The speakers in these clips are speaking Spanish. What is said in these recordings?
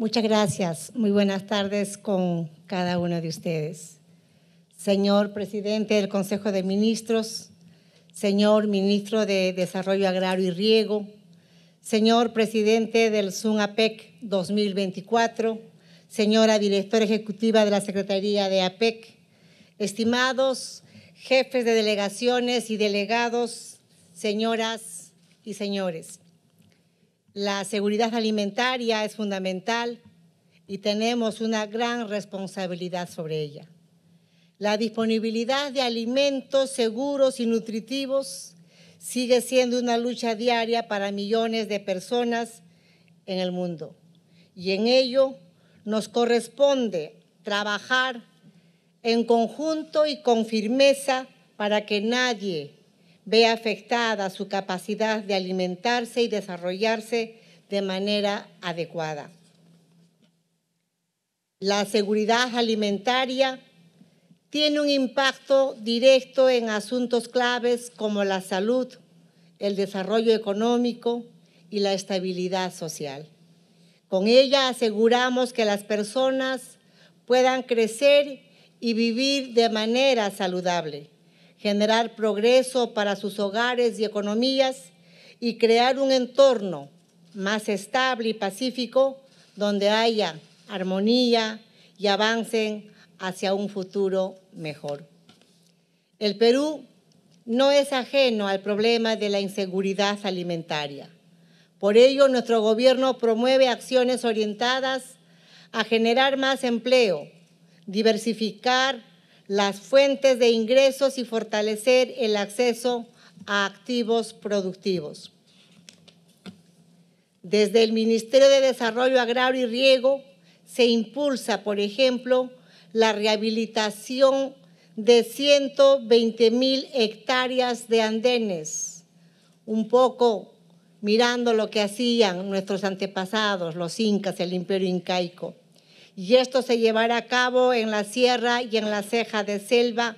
Muchas gracias. Muy buenas tardes con cada uno de ustedes. Señor presidente del Consejo de Ministros, señor ministro de Desarrollo Agrario y Riego, señor presidente del SUNAPEC 2024, señora directora ejecutiva de la Secretaría de APEC, estimados jefes de delegaciones y delegados, señoras y señores. La seguridad alimentaria es fundamental y tenemos una gran responsabilidad sobre ella. La disponibilidad de alimentos seguros y nutritivos sigue siendo una lucha diaria para millones de personas en el mundo. Y en ello nos corresponde trabajar en conjunto y con firmeza para que nadie ve afectada su capacidad de alimentarse y desarrollarse de manera adecuada. La seguridad alimentaria tiene un impacto directo en asuntos claves como la salud, el desarrollo económico y la estabilidad social. Con ella aseguramos que las personas puedan crecer y vivir de manera saludable generar progreso para sus hogares y economías y crear un entorno más estable y pacífico donde haya armonía y avancen hacia un futuro mejor. El Perú no es ajeno al problema de la inseguridad alimentaria. Por ello, nuestro gobierno promueve acciones orientadas a generar más empleo, diversificar las fuentes de ingresos y fortalecer el acceso a activos productivos. Desde el Ministerio de Desarrollo Agrario y Riego se impulsa, por ejemplo, la rehabilitación de 120 mil hectáreas de andenes, un poco mirando lo que hacían nuestros antepasados, los incas, el imperio incaico y esto se llevará a cabo en la sierra y en la ceja de selva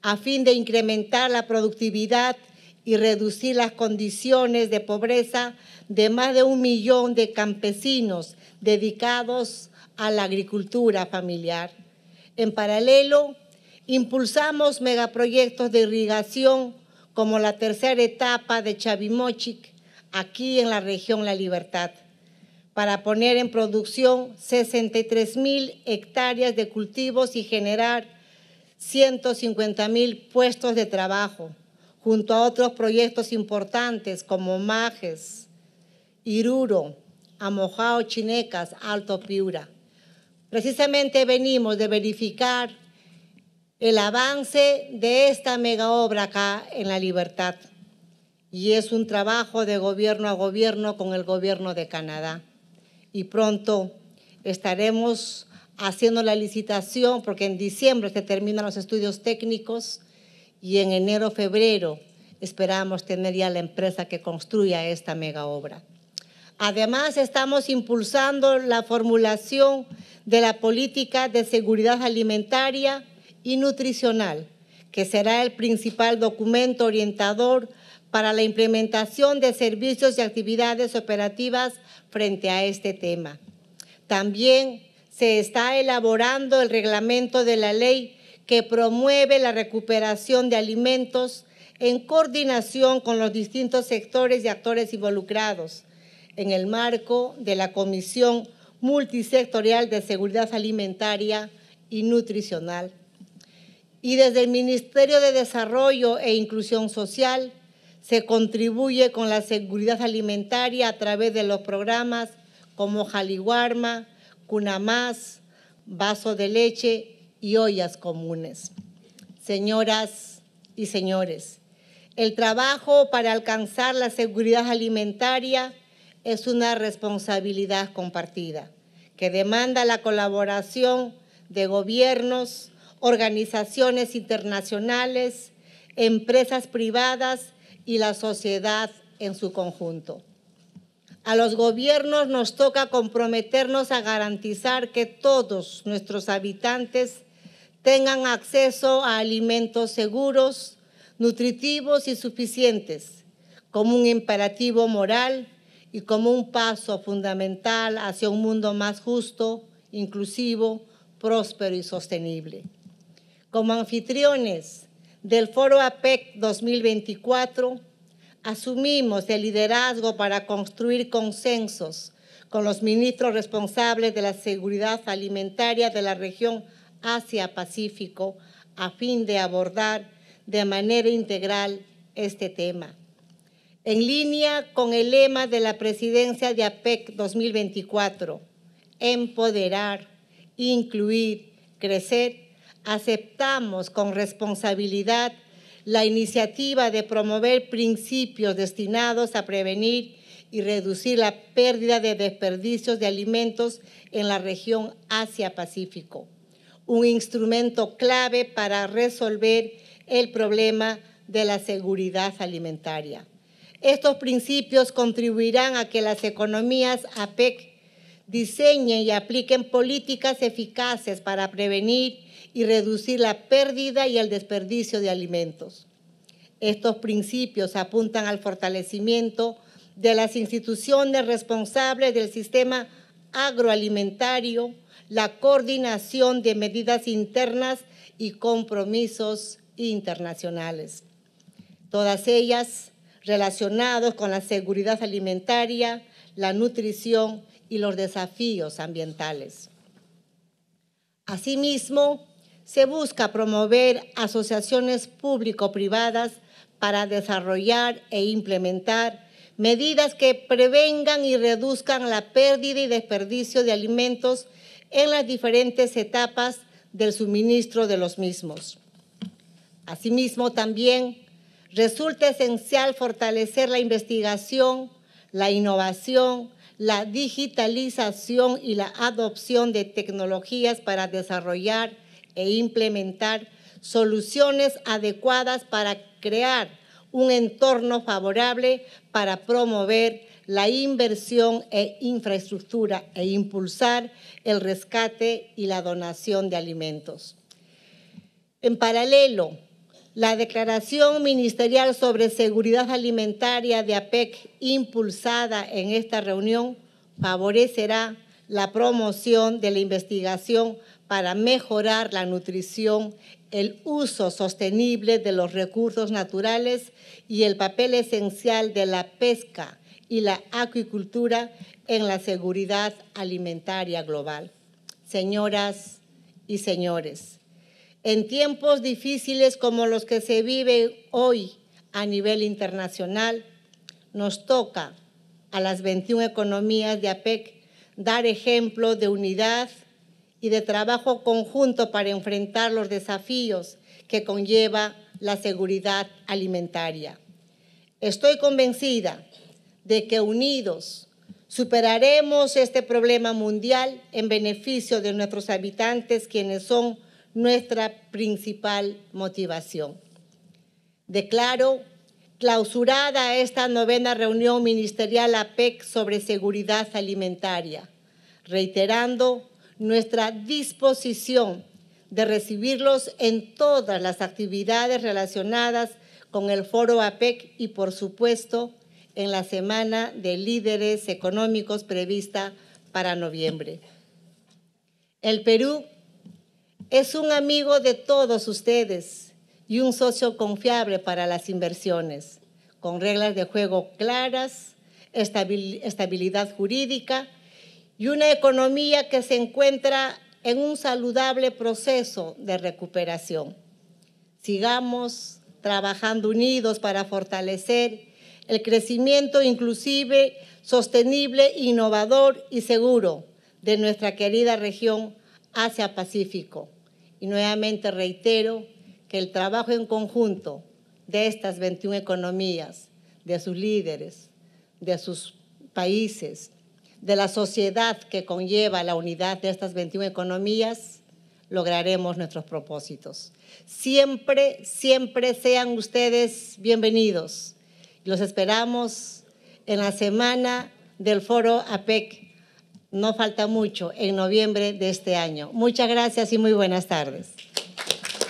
a fin de incrementar la productividad y reducir las condiciones de pobreza de más de un millón de campesinos dedicados a la agricultura familiar. En paralelo, impulsamos megaproyectos de irrigación como la tercera etapa de Chavimochic, aquí en la región La Libertad para poner en producción 63 mil hectáreas de cultivos y generar 150 mil puestos de trabajo, junto a otros proyectos importantes como Majes, Iruro, Amojao Chinecas, Alto Piura. Precisamente venimos de verificar el avance de esta mega obra acá en La Libertad y es un trabajo de gobierno a gobierno con el gobierno de Canadá y pronto estaremos haciendo la licitación porque en diciembre se terminan los estudios técnicos y en enero, febrero esperamos tener ya la empresa que construya esta mega obra. Además, estamos impulsando la formulación de la política de seguridad alimentaria y nutricional, que será el principal documento orientador para la implementación de servicios y actividades operativas frente a este tema. También se está elaborando el reglamento de la ley que promueve la recuperación de alimentos en coordinación con los distintos sectores y actores involucrados en el marco de la Comisión Multisectorial de Seguridad Alimentaria y Nutricional. Y desde el Ministerio de Desarrollo e Inclusión Social, se contribuye con la seguridad alimentaria a través de los programas como Jaliwarma, Cunamás, Vaso de Leche y Ollas Comunes. Señoras y señores, el trabajo para alcanzar la seguridad alimentaria es una responsabilidad compartida que demanda la colaboración de gobiernos, organizaciones internacionales, empresas privadas y la sociedad en su conjunto. A los gobiernos nos toca comprometernos a garantizar que todos nuestros habitantes tengan acceso a alimentos seguros, nutritivos y suficientes, como un imperativo moral y como un paso fundamental hacia un mundo más justo, inclusivo, próspero y sostenible. Como anfitriones, del Foro APEC 2024, asumimos el liderazgo para construir consensos con los ministros responsables de la seguridad alimentaria de la región Asia-Pacífico a fin de abordar de manera integral este tema. En línea con el lema de la presidencia de APEC 2024, empoderar, incluir, crecer aceptamos con responsabilidad la iniciativa de promover principios destinados a prevenir y reducir la pérdida de desperdicios de alimentos en la región Asia-Pacífico, un instrumento clave para resolver el problema de la seguridad alimentaria. Estos principios contribuirán a que las economías APEC diseñen y apliquen políticas eficaces para prevenir y reducir la pérdida y el desperdicio de alimentos. Estos principios apuntan al fortalecimiento de las instituciones responsables del sistema agroalimentario, la coordinación de medidas internas y compromisos internacionales. Todas ellas relacionados con la seguridad alimentaria, la nutrición y los desafíos ambientales. Asimismo, se busca promover asociaciones público-privadas para desarrollar e implementar medidas que prevengan y reduzcan la pérdida y desperdicio de alimentos en las diferentes etapas del suministro de los mismos. Asimismo, también resulta esencial fortalecer la investigación, la innovación, la digitalización y la adopción de tecnologías para desarrollar e implementar soluciones adecuadas para crear un entorno favorable para promover la inversión e infraestructura e impulsar el rescate y la donación de alimentos. En paralelo, la declaración ministerial sobre seguridad alimentaria de APEC impulsada en esta reunión favorecerá la promoción de la investigación para mejorar la nutrición, el uso sostenible de los recursos naturales y el papel esencial de la pesca y la acuicultura en la seguridad alimentaria global. Señoras y señores, en tiempos difíciles como los que se viven hoy a nivel internacional, nos toca a las 21 economías de APEC dar ejemplo de unidad y de trabajo conjunto para enfrentar los desafíos que conlleva la seguridad alimentaria. Estoy convencida de que unidos superaremos este problema mundial en beneficio de nuestros habitantes, quienes son nuestra principal motivación. Declaro clausurada esta novena reunión ministerial APEC sobre seguridad alimentaria, reiterando nuestra disposición de recibirlos en todas las actividades relacionadas con el foro APEC y, por supuesto, en la semana de líderes económicos prevista para noviembre. El Perú es un amigo de todos ustedes y un socio confiable para las inversiones, con reglas de juego claras, estabilidad jurídica y una economía que se encuentra en un saludable proceso de recuperación. Sigamos trabajando unidos para fortalecer el crecimiento inclusive, sostenible, innovador y seguro de nuestra querida región Asia-Pacífico. Y nuevamente reitero que el trabajo en conjunto de estas 21 economías, de sus líderes, de sus países, de la sociedad que conlleva la unidad de estas 21 economías, lograremos nuestros propósitos. Siempre, siempre sean ustedes bienvenidos. Los esperamos en la semana del foro APEC. No falta mucho, en noviembre de este año. Muchas gracias y muy buenas tardes.